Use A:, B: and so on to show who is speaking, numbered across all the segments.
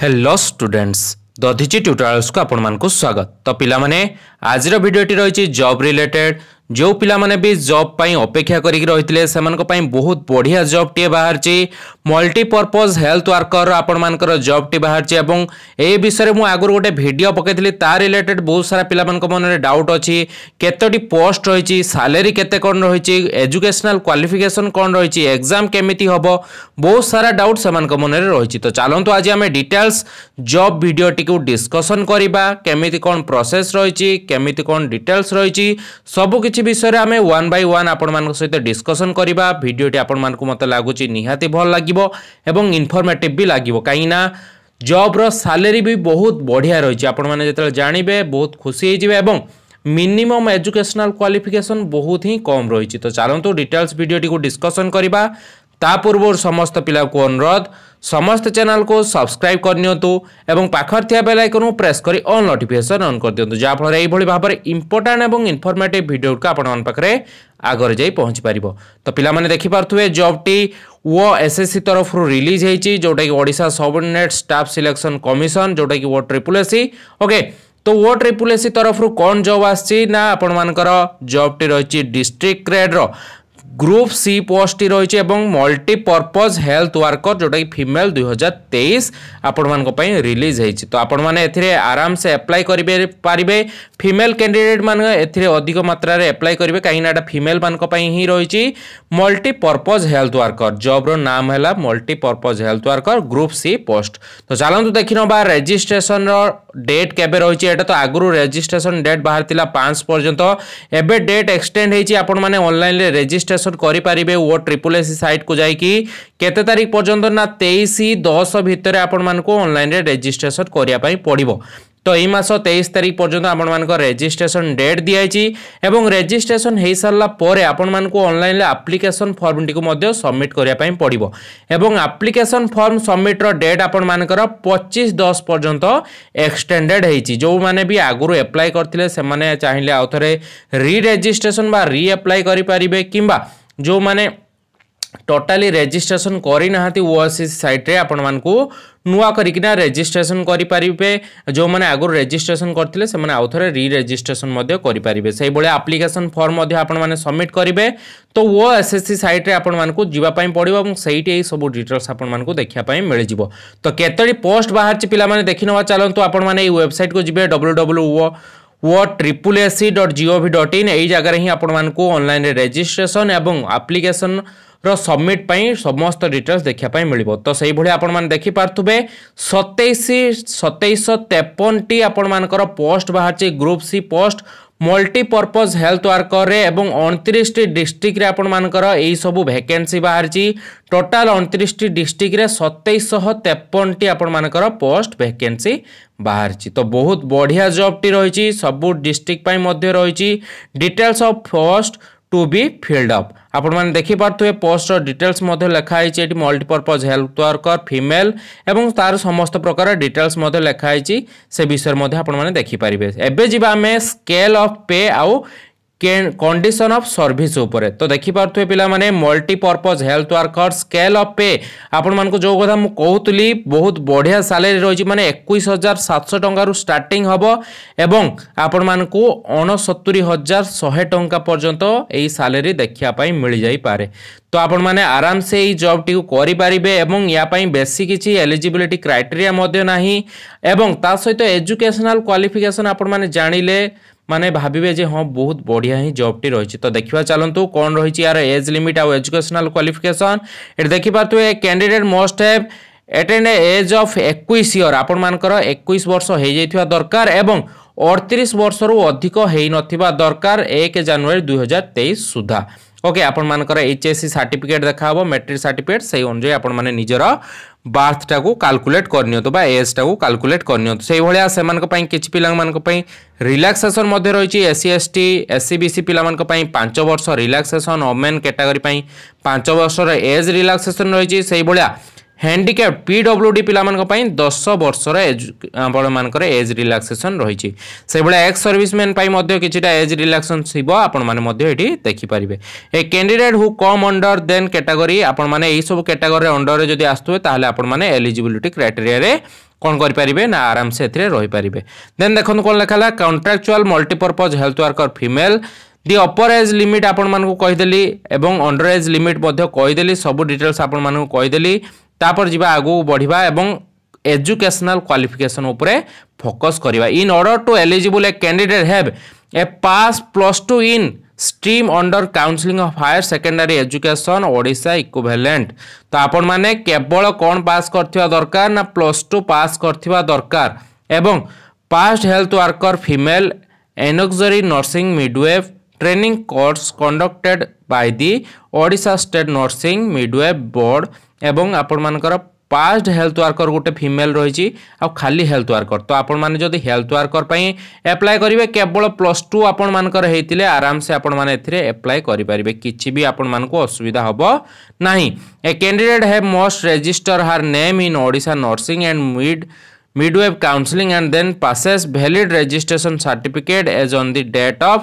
A: hello students Dadhichi धिची tutorials को आपण मानक स्वागत तो पिला माने आज रो भिडियोटी रही जॉब रिलेटेड ଯେଉଁ ପିଲାମାନେ ବି ଜବ୍ ପାଇଁ ଅପେକ୍ଷା କରିକି ରହିଥିଲେ ସେମାନଙ୍କ ପାଇଁ ବହୁତ ବଢ଼ିଆ ଜବ୍ଟିଏ ବାହାରିଛି ମଲ୍ଟିପର୍ପଜ୍ ହେଲ୍ଥ ୱାର୍କର ଆପଣମାନଙ୍କର ଜବ୍ଟି ବାହାରିଛି ଏବଂ ଏ ବିଷୟରେ ମୁଁ ଆଗରୁ ଗୋଟେ ଭିଡ଼ିଓ ପକାଇଥିଲି ତା ରିଲେଟେଡ୍ ବହୁତ ସାରା ପିଲାମାନଙ୍କ ମନରେ ଡାଉଟ୍ ଅଛି କେତୋଟି ପୋଷ୍ଟ ରହିଛି ସାଲେରୀ କେତେ କ'ଣ ରହିଛି ଏଜୁକେସନାଲ୍ କ୍ୱାଲିଫିକେସନ୍ କ'ଣ ରହିଛି ଏକ୍ଜାମ୍ କେମିତି ହେବ ବହୁତ ସାରା ଡାଉଟ୍ ସେମାନଙ୍କ ମନରେ ରହିଛି ତ ଚାଲନ୍ତୁ ଆଜି ଆମେ ଡିଟେଲ୍ସ ଜବ୍ ଭିଡ଼ିଓଟିକୁ ଡିସ୍କସନ୍ କରିବା କେମିତି କ'ଣ ପ୍ରୋସେସ୍ ରହିଛି କେମିତି କ'ଣ ଡିଟେଲ୍ସ ରହିଛି ସବୁକିଛି କିଛି ବିଷୟରେ ଆମେ ୱାନ୍ ବାଇ ୱାନ୍ ଆପଣମାନଙ୍କ ସହିତ ଡିସ୍କସନ୍ କରିବା ଭିଡ଼ିଓଟି ଆପଣମାନଙ୍କୁ ମୋତେ ଲାଗୁଛି ନିହାତି ଭଲ ଲାଗିବ ଏବଂ ଇନଫର୍ମେଟିଭ୍ ବି ଲାଗିବ କାହିଁକିନା ଜବ୍ର ସାଲେରୀ ବି ବହୁତ ବଢ଼ିଆ ରହିଛି ଆପଣମାନେ ଯେତେବେଳେ ଜାଣିବେ ବହୁତ ଖୁସି ହେଇଯିବେ ଏବଂ ମିନିମମ୍ ଏଜୁକେସନାଲ୍ କ୍ୱାଲିଫିକେସନ୍ ବହୁତ ହିଁ କମ୍ ରହିଛି ତ ଚାଲନ୍ତୁ ଡିଟେଲ୍ସ ଭିଡ଼ିଓଟିକୁ ଡିସ୍କସନ୍ କରିବା ତା ପୂର୍ବରୁ ସମସ୍ତ ପିଲାଙ୍କୁ ଅନୁରୋଧ ସମସ୍ତ ଚ୍ୟାନେଲକୁ ସବସ୍କ୍ରାଇବ୍ କରିନିଅନ୍ତୁ ଏବଂ ପାଖରେ ଥିବା ବେଲ୍ ଆଇକନ୍କୁ ପ୍ରେସ୍ କରି ଅଲ୍ ନୋଟିଫିକେସନ୍ ଅନ୍ କରିଦିଅନ୍ତୁ ଯାହାଫଳରେ ଏଇଭଳି ଭାବରେ ଇମ୍ପୋର୍ଟାଣ୍ଟ ଏବଂ ଇନଫର୍ମେଟିଭ୍ ଭିଡ଼ିଓକୁ ଆପଣମାନଙ୍କ ପାଖରେ ଆଗରେ ଯାଇ ପହଞ୍ଚିପାରିବ ତ ପିଲାମାନେ ଦେଖିପାରୁଥିବେ ଜବ୍ଟି ଓ ଏସ୍ଏସ୍ସି ତରଫରୁ ରିଲିଜ୍ ହେଇଛି ଯେଉଁଟାକି Odisha subordinate staff selection commission ଯେଉଁଟାକି ଓ ଟ୍ରିପୁଲ୍ ଏସ୍ସି ଓକେ তো ও ট্রিপুল এসি তরফর কণ জব আসছি না আপনার জবটি রয়েছে ডিস্ট্রিক্ট গ্রেড্র গ্রুপ সি পোস্টটি রয়েছে এবং মল্টিপর্পজ হেলথ ওয়ার্কর যেটাকি ফিমেল দুই হাজার তেইশ আপনার রিলিজ হয়েছে তো আপনার এতে আরামসে আপ্লাই করবে পারবে ফিমেল ক্যান্ডিডেট মানে এতে অধিক মাত্রার আপ্লাই করবে কিনা এটা ফিমেল মান হি রয়েছে মল্টিপর্পজ হেলথ ওয়ার্কর জব্র নাম হল multipurpose health worker group C post তো চলতু দেখি নবা রেজিষ্ট্রেসন ডেট কেবে রয়েছে এটা তো আগর রেজিষ্ট্রেসন ডেট বাহার লা পাঁচ পর্যন্ত এবে ডেট এক্সটেন্ড হয়েছে আপনার অনলাইন রেজিষ্ট্রেসন রেজিষ্ট্রেসন করে পারিবে ও ট্রিপল এসি সাইট কু যাই কেতে তারিখ পর্যন্ত না তেইশ দশ ভিতরে আপনার অনলাইন রেজিষ্ট্রেসন করা পড়ব তো এই মাস তেইশ তারিখ পর্যন্ত আপনার রেজিষ্ট্রেসন ডেট দিয়েছি এবং রেজিষ্ট্রেসন হয়ে সারা পরে আপনার অনলাইনে আপ্লিকেসন ফর্মটি সবমিট করা পড়ব এবং আপ্লিকেসন ফর্ম সবমিটর ডেট আপনার পঁচিশ দশ পর্যন্ত এক্সটেন্ডেড হয়েছি যে বি আগর এপ্লাই করলে সে চাইলে আউথরে রিরেজিষ্ট্রেসন বা রিএপ্লাই করে পারে কিংবা যে टोटाली रेजिट्रेसन करना ओआसी सैट्रे आपण नुआ करना रेजिट्रेसन करेंगे जो मैंने आगुरी रेजिट्रेसन करते आउ थ रिरेजिट्रेसन करेंगे से भाई आप्लिकेसन फर्म आपने सबमिट करेंगे तो ओ एस एस सी सैट्रे आपको जीवाई पड़ो से ही सब डिटेल्स आपको देखा मिल जाव तो कतोटी पोस्ट बाहर पे देखने आप आपबसाइट को जी डब्ल्यू डब्ल्यू ओ व ट्रिपुल एस सी डट जीओ भी डट इन यही जगह हिंसा आपल रेजिट्रेसन और आप्लिकेसन ର ସବମିଟ୍ ପାଇଁ ସମସ୍ତ ଡିଟେଲ୍ସ ଦେଖିବା ପାଇଁ ମିଳିବ ତ ସେଇଭଳି ଆପଣମାନେ ଦେଖିପାରୁଥିବେ ସତେଇଶ ସତେଇଶହ ତେପନଟି ଆପଣମାନଙ୍କର ପୋଷ୍ଟ ବାହାରିଛି group C post multipurpose health ୱାର୍କରରେ ଏବଂ ଅଣତିରିଶଟି ଡିଷ୍ଟ୍ରିକ୍ଟରେ ଆପଣମାନଙ୍କର ଏହିସବୁ ଭେକେନ୍ସି ବାହାରିଛି ଟୋଟାଲ୍ ଅଣତିରିଶଟି ଡିଷ୍ଟ୍ରିକ୍ଟରେ ସତେଇଶହ ତେପନଟି ଆପଣମାନଙ୍କର ପୋଷ୍ଟ ଭେକେନ୍ସି ବାହାରିଛି ତ ବହୁତ ବଢ଼ିଆ ଜବ୍ଟି ରହିଛି ସବୁ ଡିଷ୍ଟ୍ରିକ୍ଟ ପାଇଁ ମଧ୍ୟ ରହିଛି details of post to be filled up ଆପଣମାନେ ଦେଖିପାରୁଥିବେ ପୋଷ୍ଟର ଡିଟେଲ୍ସ ମଧ୍ୟ ଲେଖାହେଇଛି ଏଠି ମଲ୍ଟିପର୍ପଜ୍ ହେଲ୍ଥ ୱାର୍କର ଫିମେଲ୍ ଏବଂ ତା'ର ସମସ୍ତ ପ୍ରକାର ଡିଟେଲ୍ସ ମଧ୍ୟ ଲେଖାହେଇଛି ସେ ବିଷୟରେ ମଧ୍ୟ ଆପଣମାନେ ଦେଖିପାରିବେ ଏବେ ଯିବା ଆମେ ସ୍କେଲ୍ ଅଫ୍ ପେ ଆଉ कंडीशन ऑफ सर्विस तो देखिपे पे multipurpose health worker scale of pay आपण मानक जो कथा मुझे कहूली बहुत बढ़िया सालेरी रही मैंने एक हजार सात सातश टू स्टार्ट हम एवं आपण मानक अणसतुरी हजार शहे टा पर्यंत यही सालेरी देखापी मिल जापे तो आपण मैंने आराम से ये जब टी करेंगे यापाई बेसी किसी एलिजिलिटी क्राइटेरी ना एवं सहित एजुकेशनल क्वाफिकेसन आपण मैंने जाने ମାନେ ଭାବିବେ ଯେ ହଁ ବହୁତ ବଢ଼ିଆ ହିଁ ଜବ୍ଟି ରହିଛି ତ ଦେଖିବା ଚାଲନ୍ତୁ କ'ଣ ରହିଛି ୟାର ଏଜ୍ ଲିମିଟ୍ ଆଉ ଏଜୁକେସନାଲ୍ କ୍ୱାଲିଫିକେସନ୍ ଏଠି ଦେଖିପାରୁଥିବେ candidate must have attained age of ଏକୋଇଶ ଇୟର୍ ଆପଣମାନଙ୍କର ଏକୋଇଶ ବର୍ଷ ହୋଇଯାଇଥିବା ଦରକାର ଏବଂ ଅଡ଼ତିରିଶ ବର୍ଷରୁ ଅଧିକ ହୋଇନଥିବା ଦରକାର ଏକ ଜାନୁଆରୀ ଦୁଇହଜାର ତେଇଶ ସୁଦ୍ଧା ଓକେ ଆପଣମାନଙ୍କର ଏଚ୍ ଏସ୍ ସି ସାର୍ଟିଫିକେଟ୍ ଦେଖାହେବ ମେଟ୍ରିକ୍ ସାର୍ଟିଫିକେଟ୍ ସେଇ ଅନୁଯାୟୀ ଆପଣମାନେ ନିଜର ବାର୍ଥଟାକୁ କାଲକୁଲେଟ୍ କରିନିଅନ୍ତୁ ବା ଏଜ୍ଟାକୁ କାଲକୁଲେଟ୍ କରିନିଅନ୍ତୁ ସେଇଭଳିଆ ସେମାନଙ୍କ ପାଇଁ କିଛି ପିଲାମାନଙ୍କ ପାଇଁ ରିଲାକ୍ସେସନ୍ ମଧ୍ୟ ରହିଛି ଏସ୍ସି ଏସ୍ଟି ଏସ୍ସି ବିସି ପିଲାମାନଙ୍କ ପାଇଁ ପାଞ୍ଚ ବର୍ଷ ରିଲାକ୍ସେସନ୍ ଓମେନ୍ କ୍ୟାଟାଗୋରୀ ପାଇଁ ପାଞ୍ଚ ବର୍ଷର ଏଜ୍ ରିଲାକ୍ସେସନ୍ ରହିଛି ସେଇଭଳିଆ হ্যান্ডিক্যাপ পিডব্লুডি পিলাମାନଙ୍କ ପାଇଁ ଦଶ ବର୍ଷର ଏଜ୍ ଆପଣମାନଙ୍କର ଏଜ୍ ରିଲାକ୍ସେସନ୍ ରହିଛି ସେଭଳିଆ ଏକ୍ସ ସର୍ଭିସମ୍ୟାନ୍ ପାଇଁ ମଧ୍ୟ କିଛିଟା ଏଜ୍ ରିଲାକ୍ସେସନ୍ ଥିବ ଆପଣମାନେ ମଧ୍ୟ ଏଠି ଦେଖିପାରିବେ a candidate who come under then category ଆପଣମାନେ ଏହିସବୁ କ୍ୟାଟାଗୋରୀ ଅଣ୍ଡରରେ ଯଦି ଆସୁଥିବେ ତାହେଲେ ଆପଣମାନେ ଏଲିଜିବିଲିଟି କ୍ରାଇଟେରିଆରେ କ'ଣ କରିପାରିବେ ନା ଆରାମସେ ଏଥିରେ ରହିପାରିବେ ଦେନ୍ ଦେଖନ୍ତୁ କ'ଣ ଲେଖା ହେଲା contractual multipurpose health worker female the upper age limit আপনার কইদেলি এবং অন্ডর এজ লিমিট মধ্যে কইদেলি সবু ডিটেলস আপনার কইদেলি ତାପରେ ଯିବା ଆଗକୁ ବଢ଼ିବା ଏବଂ ଏଜୁକେସନାଲ କ୍ୱାଲିଫିକେସନ ଉପରେ ଫୋକସ୍ କରିବା in order to eligible a candidate have a pass plus two in stream under counselling of higher secondary education Odisha equivalent ତ ଆପଣମାନେ କେବଳ କ'ଣ ପାସ୍ କରିଥିବା ଦରକାର ନା ପ୍ଲସ୍ ଟୁ ପାସ୍ କରିଥିବା ଦରକାର ଏବଂ ପାଷ୍ଟ ହେଲ୍ଥ ୱାର୍କର ଫିମେଲ ଏନକ୍ସରୀ nursing midwife training course conducted by the Odisha State Nursing Midwife Board এবং ଆପଣମାନଙ୍କର পাস্ট হেলথ ওয়ার্কর গোটে ফিমেল রয়েছে আলি হেলথ ওয়ার্কর তো আপন মানে যদি হেলথ ওয়ার্কর এপ্লাই করবে কেবল প্লস টু আপন মানকর হয়েছে আরামসে আপন মানে এতে এপ্লাই করে পারে কিছু বি আপন মানুষ অসুবিধা হব না a candidate have must register her name in Odisha nursing and mid midwave counseling and then passes valid registration certificate as on the date of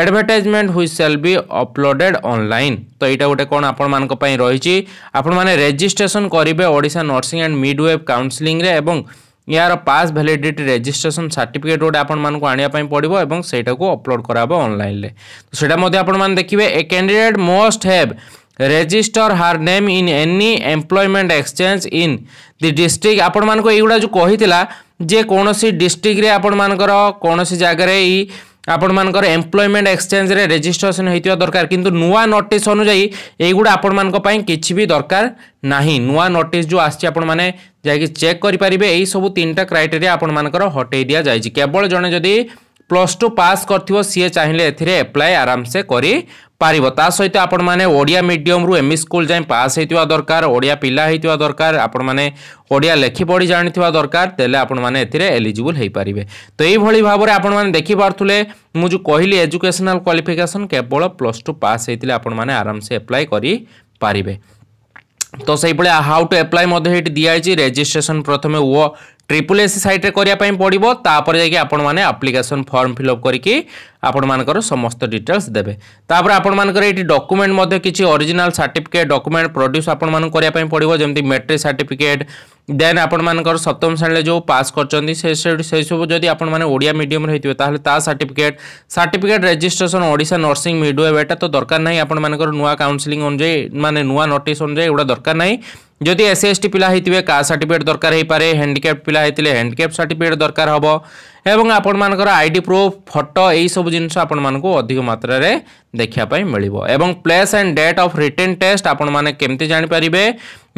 A: advertisement which shall be uploaded online ତ ଏଇଟା ଗୋଟେ କ'ଣ ଆପଣମାନଙ୍କ ପାଇଁ ରହିଛି ଆପଣମାନେ ରେଜିଷ୍ଟ୍ରେସନ୍ କରିବେ Odisha nursing and midwife କାଉନସିଲିଂରେ ଏବଂ ଏହାର ପାସ୍ ଭ୍ୟାଲିଡିଟି ରେଜିଷ୍ଟ୍ରେସନ୍ ସାର୍ଟିଫିକେଟ୍ ଗୋଟେ ଆପଣମାନଙ୍କୁ ଆଣିବା ପାଇଁ ପଡ଼ିବ ଏବଂ ସେଇଟାକୁ ଅପଲୋଡ଼ କରାହେବ ଅନଲାଇନ୍ରେ ତ ସେଇଟା ମଧ୍ୟ ଆପଣମାନେ ଦେଖିବେ a candidate must have register her name in any employment exchange in the district ଆପଣମାନଙ୍କୁ ଏଇଗୁଡ଼ା ଯେଉଁ କହିଥିଲା ଯେ କୌଣସି ଡିଷ୍ଟ୍ରିକ୍ଟରେ ଆପଣମାନଙ୍କର କୌଣସି ଜାଗାରେ ଏଇ ଆପଣମାନଙ୍କର ଏମ୍ପ୍ଲୟମେଣ୍ଟ ଏକ୍ସଚେଞ୍ଜରେ ରେଜିଷ୍ଟ୍ରେସନ୍ ହୋଇଥିବା ଦରକାର କିନ୍ତୁ ନୂଆ ନୋଟିସ୍ ଅନୁଯାୟୀ ଏଇଗୁଡ଼ା ଆପଣମାନଙ୍କ ପାଇଁ କିଛି ବି ଦରକାର ନାହିଁ ନୂଆ ନୋଟିସ୍ ଯେଉଁ ଆସିଛି ଆପଣମାନେ ଯାଇକି ଚେକ୍ କରିପାରିବେ ଏଇସବୁ ତିନିଟା କ୍ରାଇଟେରିଆ ଆପଣମାନଙ୍କର ହଟେଇ ଦିଆଯାଇଛି କେବଳ ଜଣେ ଯଦି ପ୍ଲସ୍ ଟୁ ପାସ୍ କରିଥିବ ସିଏ ଚାହିଁଲେ ଏଥିରେ ଆପ୍ଲାଏ ଆରାମସେ କରି পারিব তা সহিত আপন মানে ওড়িয়া রু এমি স্কুল যাই পাস হয়ে দরকার ওড়িয়া পিলা হয়ে দরকার আপন মানে ওড়িয়া লেখি পড়ি জাঁথিবা দরকার তেলে মানে এতে এলিজিবল হয়ে পারে তো এইভাবে ভাবে দেখি দেখিপারে মু যে কহিলি এজুকেশনাল কোয়ালিফিকেশন কেবল প্লস টু পাস হয়ে মানে আরামসে এপ্লাই করে পারে তো সেইভাবে হাউ টু আপ্লাই মধ্যে এটি দিয়েছে রেজিষ্ট্রেসন প্রথমে ও ট্রিপল এসি সাইট্রে করা পড়ব তাপরে যাই আপন মানে আপ্লিকেসন ফর্ম ফিল আপ করি আপন মানকর সমস্ত ডিটেলস দেবে তাপরে আপন মানকর এটি ডকুমেন্ট মধ্যে কিছু অরিজিনাল সার্টিফিকেট ডকুমেন্ট প্রডিউস আপন মান করা পড়ব যেমন মেট্রিক সার্টিফিকেট দেন আপন মানকর সপ্তম শ্রেণীরে যে পাস করছেন সেই সব যদি আপন মানে ওড়িয়া মিডিয়ামে হয়ে তাহলে তা certificate certificate registration Odisha nursing midwife এটা তো দরকার নাই আপন মানকর নূয়া কাউন্সেলিং অনুযায়ী মানে নূয়া নোটিস অনুযায়ী এগুলো দরকার ଦରକାର ନାହିଁ ଯଦି ଏସ୍ ସି ଏସ୍ ଟି ପିଲା ହେଇଥିବେ କାଷ୍ଟ ସାର୍ଟିଫିକେଟ୍ ଦରକାର ହେଇପାରେ ହ୍ୟାଣ୍ଡିକ୍ୟାପ୍ ପିଲା ହେଇଥିଲେ ହ୍ୟାଣ୍ଡିକ୍ୟାପ୍ ସାର୍ଟିଫିକେଟ୍ ଦରକାର ହେବ ଏବଂ ଆପଣମାନଙ୍କର ଆଇ ଡି ପ୍ରୁଫ୍ ଫଟୋ ଏହିସବୁ ଜିନିଷ ଆପଣମାନଙ୍କୁ ଅଧିକ ମାତ୍ରାରେ ଦେଖିବା ପାଇଁ ମିଳିବ ଏବଂ place and date of written test ଆପଣମାନେ କେମିତି ଜାଣିପାରିବେ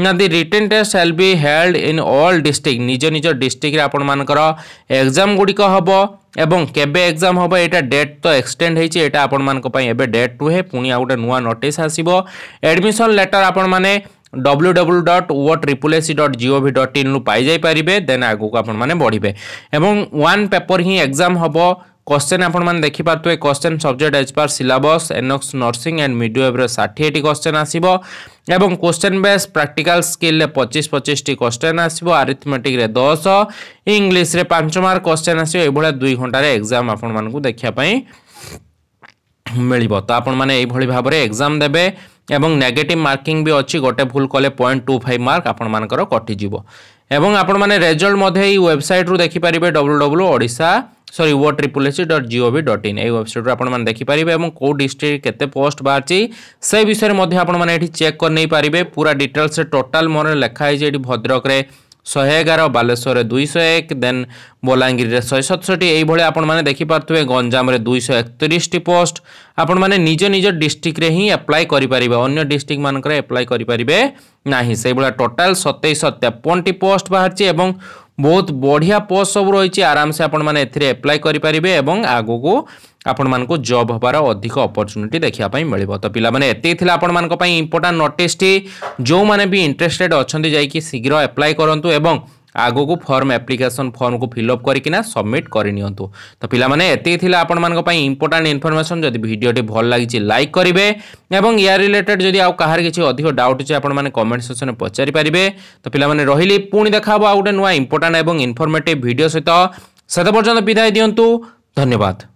A: ନା ଦି ରିଟେନ୍ ଟେଷ୍ଟ ହେଲ୍ be held in all district ନିଜ ନିଜ ଡିଷ୍ଟ୍ରିକ୍ଟରେ ଆପଣମାନଙ୍କର ଏକ୍ଜାମ୍ ଗୁଡ଼ିକ ହେବ ଏବଂ କେବେ ଏକ୍ଜାମ୍ ହେବ ଏଇଟା ଡେଟ୍ ତ ଏକ୍ସଟେଣ୍ଡ ହେଇଛି ଏଇଟା ଆପଣମାନଙ୍କ ପାଇଁ ଏବେ ଡେଟ୍ ରୁହେ ପୁଣି ଆଉ ଗୋଟେ ନୂଆ ନୋଟିସ୍ ଆସିବ ଆଡ଼ମିସନ୍ ଲେଟର୍ ଆପଣମାନେ W W dot O triple S dot G O V dot ଇନ୍ରୁ ପାଇଯାଇପାରିବେ ଦେନ୍ ଆଗକୁ ଆପଣମାନେ ବଢ଼ିବେ ଏବଂ ୱାନ୍ पेपर ହିଁ एक्जाम हम क्वेश्चन आपने देखिपे question subject as per syllabus annex nursing and midwifery षाठी क्वेश्चन आसो एवं क्वेश्चन बेस प्राक्टिकाल स्किल पचिश पचिश क्वेश्चन आसो आरिथमेटिक दस इंग्लीश पांच मार्क क्वेश्चन आसो दुई घंटार एक्जाम आपण देखापी मिल तो आपण भाव में एक्जाम देवे এবং ନେଗେଟିଭ୍ ମାର୍କିଂ ବି ଅଛି ଗୋଟେ ଭୁଲ କଲେ ପଏଣ୍ଟ ଟୁ ଫାଇଭ୍ ମାର୍କ ଆପଣମାନଙ୍କର କଟିଯିବ ଏବଂ ଆପଣମାନେ ରେଜଲ୍ଟ ମଧ୍ୟ ଏଇ ୱେବସାଇଟ୍ରୁ ଦେଖିପାରିବେ ଡବ୍ଲୁ ଡବ୍ଲୁ ଓଡ଼ିଶା ସରି O triple S dot G O V dot in ଏଇ ୱେବସାଇଟ୍ରୁ ଆପଣମାନେ ଦେଖିପାରିବେ ଏବଂ କେଉଁ ଡିଷ୍ଟ୍ରିକ୍ଟ କେତେ ପୋଷ୍ଟ ବାହାରିଛି ସେ ବିଷୟରେ ମଧ୍ୟ ଆପଣମାନେ ଏଠି ଚେକ୍ କରିନେଇପାରିବେ ପୁରା ଡିଟେଲ୍ସ ଟୋଟାଲ୍ ମୋର ଲେଖା ହେଇଛି ଏଠି ଭଦ୍ରକରେ ଶହେ ଏଗାର ବାଲେଶ୍ୱରରେ ଦୁଇଶହ ଏକ ଦେନ୍ ବଲାଙ୍ଗୀରରେ ଶହେ ସତଷଠି ଏହିଭଳି ଆପଣମାନେ ଦେଖିପାରୁଥିବେ ଗଞ୍ଜାମରେ ଦୁଇଶହ ଏକତିରିଶଟି ପୋଷ୍ଟ ଆପଣମାନେ ନିଜ ନିଜ ଡିଷ୍ଟ୍ରିକ୍ଟରେ ହିଁ ଆପ୍ଲାଏ କରିପାରିବେ ଅନ୍ୟ ଡିଷ୍ଟ୍ରିକ୍ଟମାନଙ୍କରେ ଆପ୍ଲାଏ କରିପାରିବେ ନାହିଁ ସେଇଭଳିଆ ଟୋଟାଲ୍ ସତେଇଶହ ତେପନଟି ପୋଷ୍ଟ ବାହାରିଛି ଏବଂ ବହୁତ ବଢ଼ିଆ ପୋଷ୍ଟ ସବୁ ରହିଛି ଆରାମସେ ଆପଣମାନେ ଏଥିରେ ଆପ୍ଲାଏ କରିପାରିବେ ଏବଂ ଆଗକୁ ଆପଣମାନଙ୍କୁ ଜବ୍ ହେବାର ଅଧିକ ଅପରଚ୍ୟୁନିଟି ଦେଖିବା ପାଇଁ ମିଳିବ ତ ପିଲାମାନେ ଏତିକି ଥିଲା ଆପଣମାନଙ୍କ ପାଇଁ ଇମ୍ପୋର୍ଟାଣ୍ଟ ନୋଟିସ୍ଟି ଯେଉଁମାନେ ବି ଇଣ୍ଟରେଷ୍ଟେଡ୍ ଅଛନ୍ତି ଯାଇକି ଶୀଘ୍ର ଆପ୍ଲାଏ କରନ୍ତୁ ଏବଂ ଆଗକୁ ଫର୍ମ ଆପ୍ଲିକେସନ୍ ଫର୍ମକୁ ଫିଲ୍ଅପ୍ କରିକିନା ସବମିଟ୍ କରିନିଅନ୍ତୁ ତ ପିଲାମାନେ ଏତିକି ଥିଲା ଆପଣମାନଙ୍କ ପାଇଁ ଇମ୍ପୋର୍ଟାଣ୍ଟ ଇନଫର୍ମେସନ୍ ଯଦି ଭିଡ଼ିଓଟି ଭଲ ଲାଗିଛି ଲାଇକ୍ କରିବେ ଏବଂ ୟା ରିଲେଟେଡ୍ ଯଦି ଆଉ କାହାର କିଛି ଅଧିକ ଡାଉଟ୍ ଅଛି ଆପଣମାନେ କମେଣ୍ଟ ସେକ୍ସନ୍ରେ ପଚାରିପାରିବେ ତ ପିଲାମାନେ ରହିଲି ପୁଣି ଦେଖାହେବ ଆଉ ଗୋଟେ ନୂଆ ଇମ୍ପୋର୍ଟାଣ୍ଟ ଏବଂ ଇନଫର୍ମେଟିଭ୍ ଭିଡ଼ିଓ ସହିତ ସେତେ ପର୍ଯ୍ୟନ୍ତ ବିଦାୟ ଦିଅନ୍ତୁ ଧନ୍ୟବାଦ